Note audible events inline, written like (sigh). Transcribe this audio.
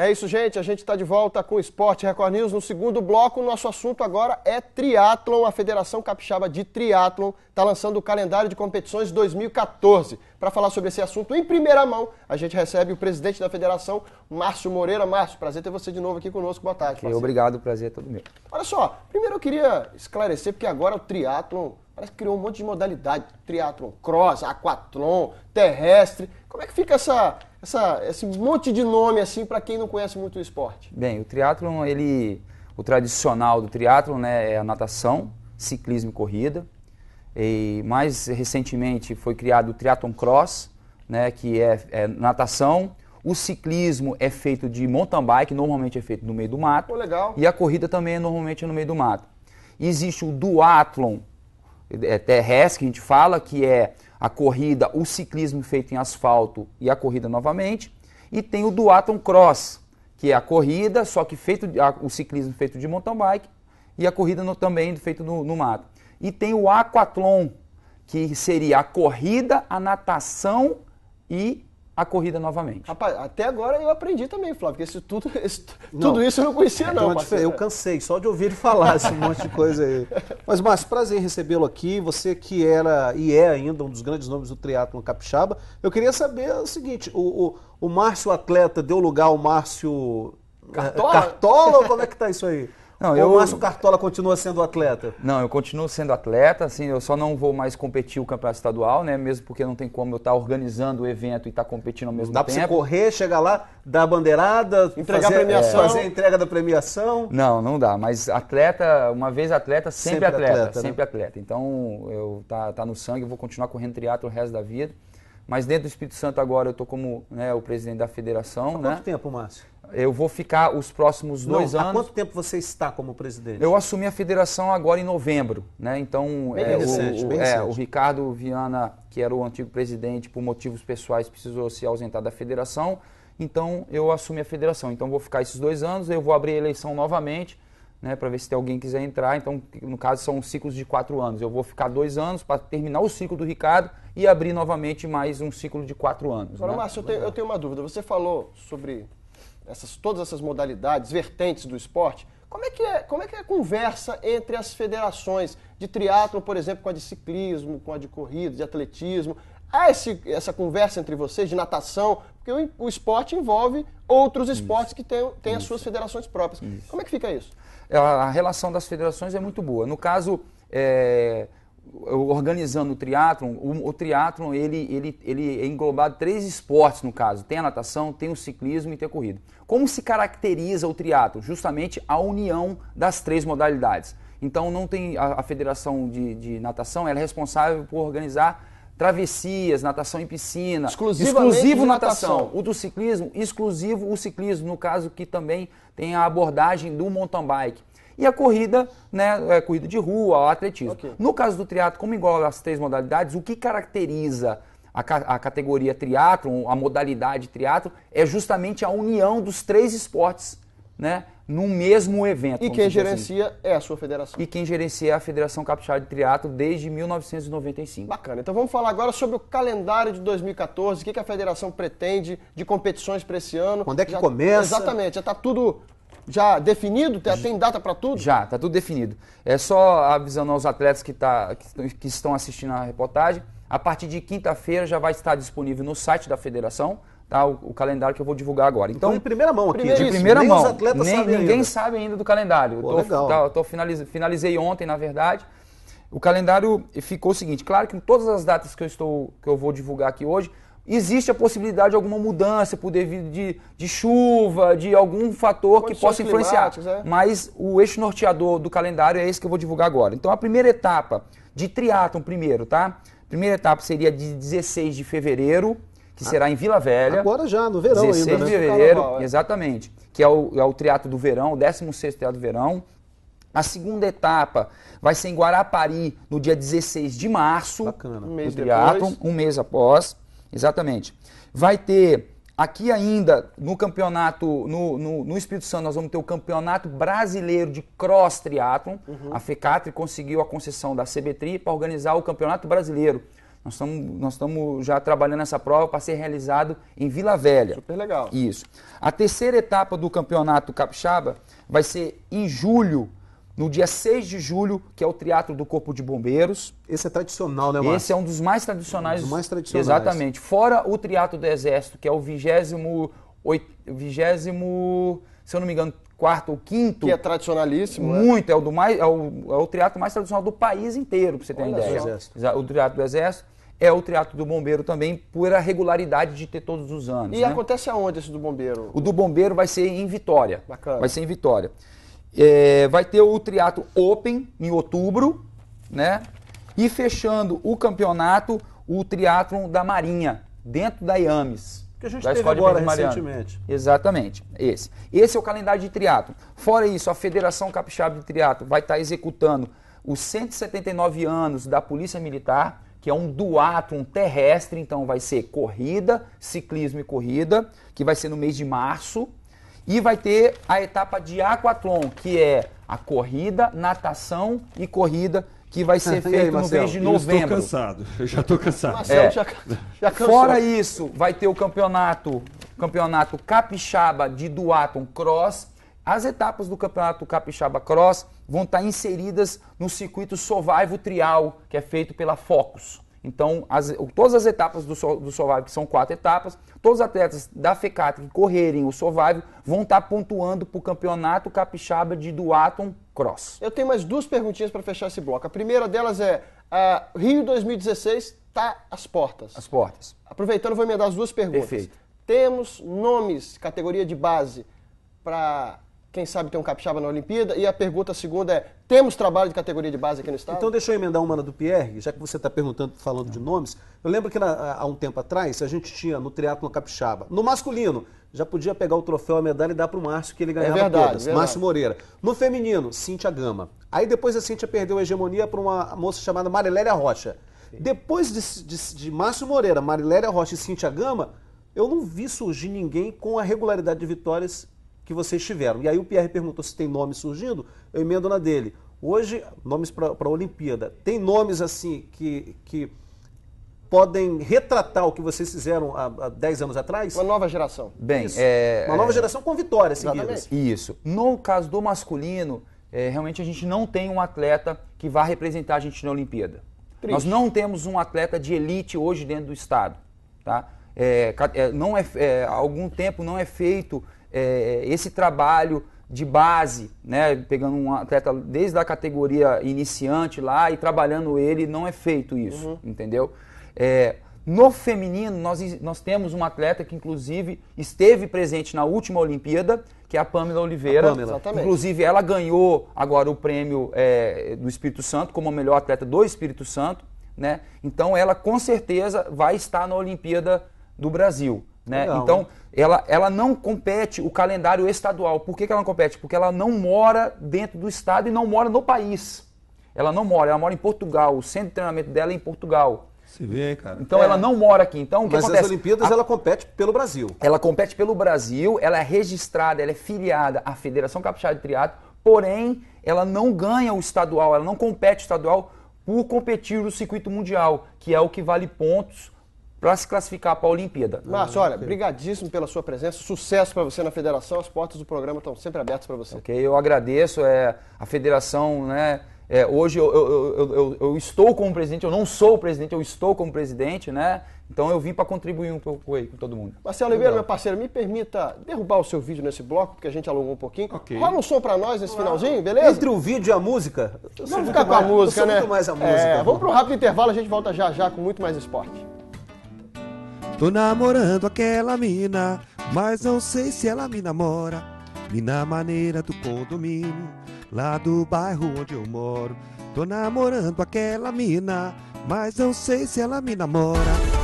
É isso, gente. A gente está de volta com o Esporte Record News. No segundo bloco, nosso assunto agora é triatlon. A Federação Capixaba de Triatlon está lançando o calendário de competições 2014. Para falar sobre esse assunto em primeira mão, a gente recebe o presidente da federação, Márcio Moreira. Márcio, prazer ter você de novo aqui conosco. Boa tarde. Okay, obrigado, prazer é todo meu. Olha só, primeiro eu queria esclarecer, porque agora o triatlon parece que criou um monte de modalidade. Triatlon cross, aquatlon, terrestre. Como é que fica essa essa, esse monte de nome assim para quem não conhece muito o esporte? Bem, o triatlo ele o tradicional do triatlo né, é a natação, ciclismo e corrida. E mais recentemente foi criado o triatlon cross, né, que é, é, natação. O ciclismo é feito de mountain bike, normalmente é feito no meio do mato. Oh, e a corrida também é normalmente no meio do mato. Existe o duatlon é, terrestre, que a gente fala, que é a corrida, o ciclismo feito em asfalto e a corrida novamente, e tem o Duaton Cross, que é a corrida, só que feito o ciclismo feito de mountain bike e a corrida no, também feito no, no mato. E tem o aquatlon, que seria a corrida, a natação e a corrida novamente. Rapaz, até agora eu aprendi também, Flávio, porque esse tudo, isso, (laughs) não, tudo isso eu não conhecia, é, não. Parceiro. Eu cansei só de ouvir ele falar esse assim, monte de coisa aí. (laughs) Mas, Márcio, prazer em recebê-lo aqui. Você que era e é ainda um dos grandes nomes do triatlo capixaba. Eu queria saber o seguinte, o, o, o Márcio atleta deu lugar ao Márcio eh, Cartola? Cartola ou como é que tá isso aí? (laughs) Não, Ou eu... o Márcio Cartola continua sendo atleta? Não, eu continuo sendo atleta, assim, eu só não vou mais competir o campeonato estadual, né? Mesmo porque não tem como eu estar tá organizando o evento e estar tá competindo ao mesmo Dá tempo. Dá pra você correr, chegar lá, dar a bandeirada, entregar fazer, a premiação. É, fazer a entrega da premiação? Não, não dá. Mas atleta, uma vez atleta, sempre, sempre atleta, atleta né? sempre atleta. Então, eu tá, tá no sangue, vou continuar correndo triatlo o resto da vida. Mas dentro do Espírito Santo agora eu estou como né, o presidente da federação. Há né? quanto tempo, Márcio? Eu vou ficar os próximos dois Não, anos. Há quanto tempo você está como presidente? Eu assumi a federação agora em novembro, né? Então, bem é, recente, o, bem é, o Ricardo Viana, que era o antigo presidente, por motivos pessoais, precisou se ausentar da federação. Então, eu assumi a federação. Então, vou ficar esses dois anos, eu vou abrir a eleição novamente, né? Para ver se tem alguém que quiser entrar. Então, no caso, são ciclos de quatro anos. Eu vou ficar dois anos para terminar o ciclo do Ricardo e abrir novamente mais um ciclo de quatro anos. Agora, né? Márcio, eu, eu tenho uma dúvida. Você falou sobre essas, todas essas modalidades, vertentes do esporte, como é, que é, como é que é a conversa entre as federações de triatlo, por exemplo, com a de ciclismo, com a de corrida, de atletismo? Há esse, essa conversa entre vocês de natação? Porque o, o esporte envolve outros esportes isso. que têm, têm as suas federações próprias. Isso. Como é que fica isso? É, a, a relação das federações é muito boa. No caso, é, organizando o triatlon, o, o triatlon ele, ele, ele é englobado três esportes no caso, tem a natação, tem o ciclismo e tem a corrida. Como se caracteriza o triatlon? Justamente a união das três modalidades. Então não tem a, a federação de, de natação, ela é responsável por organizar travessias, natação em piscina, exclusivo natação. natação. O do ciclismo, exclusivo o ciclismo, no caso que também tem a abordagem do mountain bike e a corrida, né, é, corrida de rua, o atletismo. Okay. No caso do triatlo, como igual as três modalidades, o que caracteriza a, ca a categoria triatlo, a modalidade triatlo, é justamente a união dos três esportes, né, num mesmo evento. E quem assim. gerencia assim. é a sua federação. E quem gerencia é a Federação Capixaba de Triatlo desde 1995. Bacana. Então vamos falar agora sobre o calendário de 2014, o que, que a federação pretende de competições para esse ano. Quando é que já, começa? Exatamente, já está tudo já definido? Tem data para tudo? Já, está tudo definido. É só avisando aos atletas que, tá, que, estão assistindo a reportagem. A partir de quinta-feira já vai estar disponível no site da federação tá, o, o, calendário que eu vou divulgar agora. Então, de então, primeira mão aqui. De é primeira nem mão. Os atletas nem, sabem ninguém ainda. sabe ainda do calendário. Pô, eu tô, legal. Tá, eu tô finalize, finalizei ontem, na verdade. O calendário ficou o seguinte, claro que em todas as datas que eu estou que eu vou divulgar aqui hoje, existe a possibilidade de alguma mudança por devido de, de chuva, de algum fator que possa influenciar. É. Mas o eixo norteador do calendário é esse que eu vou divulgar agora. Então a primeira etapa de triatlon primeiro, tá? Primeira etapa seria de 16 de fevereiro, que ah, será em Vila Velha. Agora já, no verão 16 ainda, né? de fevereiro, é. exatamente. Que é o, é o triatlo do verão, o 16º triatlo do verão. A segunda etapa vai ser em Guarapari, no dia 16 de março. Bacana. Um mês depois. um mês após. Exatamente. Vai ter aqui ainda no campeonato, no, no, no, Espírito Santo, nós vamos ter o campeonato brasileiro de cross triatlon. Uhum. A FECATRI conseguiu a concessão da CBTRI para organizar o campeonato brasileiro. Nós estamos nós já trabalhando essa prova para ser realizado em Vila Velha. Super legal. Isso. A terceira etapa do campeonato capixaba vai ser em julho no dia 6 de julho, que é o Teatro do Corpo de Bombeiros. Esse é tradicional, né, Márcio? Esse é um dos mais tradicionais. Um dos mais tradicionais. Exatamente. Fora o Teatro do Exército, que é o 28, se eu não me engano, quarto ou quinto. Que é tradicionalíssimo. Né? Muito, né? é, o do mais, é, o, é o teatro mais tradicional do país inteiro, para você ter Olha uma ideia. O, o teatro do Exército. É o teatro do bombeiro também, por a regularidade de ter todos os anos. E né? acontece aonde esse do bombeiro? O do bombeiro vai ser em Vitória. Bacana. Vai ser em Vitória. É, vai ter o Triato Open em outubro, né? E fechando o campeonato, o Triatlon da Marinha, dentro da IAMES. Que a gente teve agora recentemente. Exatamente, esse. Esse é o calendário de triatlo. Fora isso, a Federação Capixaba de Triatlo vai estar tá executando os 179 anos da Polícia Militar, que é um duatlon terrestre, então vai ser corrida, ciclismo e corrida, que vai ser no mês de março, e vai ter a etapa de aquatlon, que é a corrida, natação e corrida que vai ser (laughs) feito aí, no mês de novembro. Eu cansado, eu já estou cansado. Marcelo é. já, já Fora isso, vai ter o campeonato, campeonato capixaba de Duaton cross. As etapas do campeonato capixaba cross vão estar inseridas no circuito Survival Trial, que é feito pela Focus. Então, as, todas as etapas do, so, do Survive, que são quatro etapas, todos os atletas da FECAT que correrem o Survive vão estar pontuando para o campeonato capixaba de Duaton Cross. Eu tenho mais duas perguntinhas para fechar esse bloco. A primeira delas é, uh, Rio 2016 está às portas. As portas. Aproveitando, vou emendar as duas perguntas. Perfeito. Temos nomes, categoria de base, para quem sabe tem um capixaba na Olimpíada. E a pergunta segunda é: temos trabalho de categoria de base aqui no estado? Então, deixa eu emendar uma do Pierre, já que você está perguntando, falando de nomes. Eu lembro que na, há um tempo atrás a gente tinha no triatlo capixaba, no masculino, já podia pegar o troféu, a medalha e dar para o Márcio, que ele é ganhava é verdade, todas. Verdade. Márcio Moreira. No feminino, Cíntia Gama. Aí depois a Cíntia perdeu a hegemonia para uma moça chamada Marilélia Rocha. Depois de, de, de Márcio Moreira, Marilélia Rocha e Cíntia Gama, eu não vi surgir ninguém com a regularidade de vitórias que vocês tiveram. E aí o Pierre perguntou se tem nome surgindo, eu emendo na dele. Hoje, nomes para a Olimpíada. Tem nomes assim que, que podem retratar o que vocês fizeram há, 10 anos atrás? Uma nova geração. Bem, é, Uma nova é, geração com vitórias seguidas. Exatamente. Isso. No caso do masculino, é, realmente a gente não tem um atleta que vá representar a gente na Olimpíada. Triste. Nós não temos um atleta de elite hoje dentro do Estado. Tá? É, é, não é, é, há algum tempo não é feito é, esse trabalho de base, né, pegando um atleta desde a categoria iniciante lá e trabalhando ele, não é feito isso, uhum. entendeu? É, no feminino, nós, nós temos uma atleta que, inclusive, esteve presente na última Olimpíada, que é a Pamela Oliveira. A Pamela. Inclusive, ela ganhou agora o prêmio é, do Espírito Santo como a melhor atleta do Espírito Santo. Né? Então, ela com certeza vai estar na Olimpíada do Brasil. Né? Legal, então, ela, ela não compete o calendário estadual. Por que, que ela não compete? Porque ela não mora dentro do estado e não mora no país. Ela não mora, ela mora em Portugal. O centro de treinamento dela é em Portugal. Se vê, cara. Então é. ela não mora aqui. Então, Mas acontece? as Olimpíadas a... ela compete pelo Brasil. Ela compete pelo Brasil, ela é registrada, ela é filiada à Federação Capixaba de Triatlo, porém ela não ganha o estadual, ela não compete o estadual por competir no circuito mundial, que é o que vale pontos para se classificar para a Olimpíada. Márcio, ah, olha, obrigadíssimo pela sua presença, sucesso para você na federação, as portas do programa estão sempre abertas para você. Ok, eu agradeço, é, a federação, né, é, hoje eu, eu, eu, eu, estou como presidente, eu não sou o presidente, eu estou como presidente, né, então eu vim para contribuir um pouco aí com todo mundo. Marcelo Oliveira, meu parceiro, me permita derrubar o seu vídeo nesse bloco, porque a gente alongou um pouquinho. Okay. Rola um som para nós nesse finalzinho, beleza? Entre o vídeo e a música, vamos ficar com a música, eu sou né? muito mais a música. É, vamos para um rápido intervalo, a gente volta já já com muito mais esporte. Tô namorando aquela mina, mas não sei se ela me namora. Mina maneira do condomínio, lá do bairro onde eu moro. Tô namorando aquela mina, mas não sei se ela me namora.